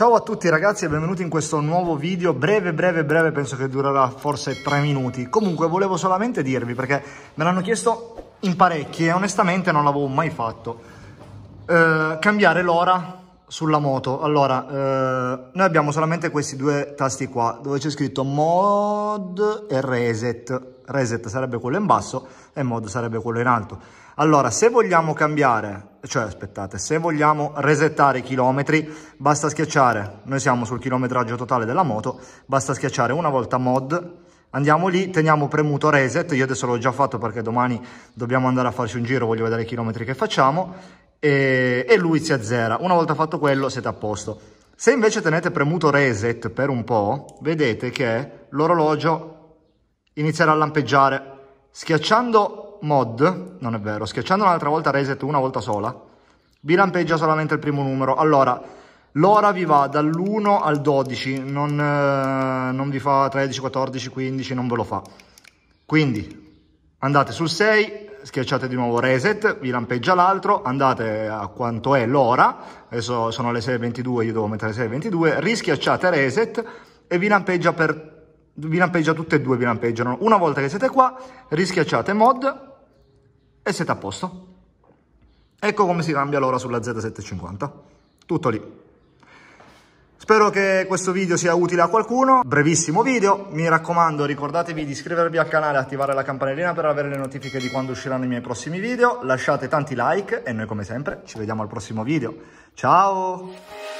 Ciao a tutti ragazzi e benvenuti in questo nuovo video, breve breve breve, penso che durerà forse 3 minuti. Comunque volevo solamente dirvi, perché me l'hanno chiesto in parecchi e onestamente non l'avevo mai fatto, eh, cambiare l'ora sulla moto allora eh, noi abbiamo solamente questi due tasti qua dove c'è scritto mod e reset reset sarebbe quello in basso e mod sarebbe quello in alto allora se vogliamo cambiare cioè aspettate se vogliamo resettare i chilometri basta schiacciare noi siamo sul chilometraggio totale della moto basta schiacciare una volta mod andiamo lì teniamo premuto reset io adesso l'ho già fatto perché domani dobbiamo andare a farci un giro voglio vedere i chilometri che facciamo e, e lui si azzera. Una volta fatto quello siete a posto. Se invece tenete premuto reset per un po', vedete che l'orologio inizierà a lampeggiare. Schiacciando mod, non è vero, schiacciando un'altra volta reset una volta sola, vi lampeggia solamente il primo numero. Allora, l'ora vi va dall'1 al 12, non, eh, non vi fa 13, 14, 15, non ve lo fa. Quindi andate sul 6, schiacciate di nuovo reset, vi lampeggia l'altro, andate a quanto è l'ora, adesso sono le 6.22, io devo mettere le 6.22, rischiacciate reset e vi lampeggia per vi lampeggia tutte e due, vi lampeggiano. Una volta che siete qua, rischiacciate mod e siete a posto. Ecco come si cambia l'ora sulla Z750. Tutto lì. Spero che questo video sia utile a qualcuno, brevissimo video, mi raccomando ricordatevi di iscrivervi al canale e attivare la campanellina per avere le notifiche di quando usciranno i miei prossimi video, lasciate tanti like e noi come sempre ci vediamo al prossimo video. Ciao!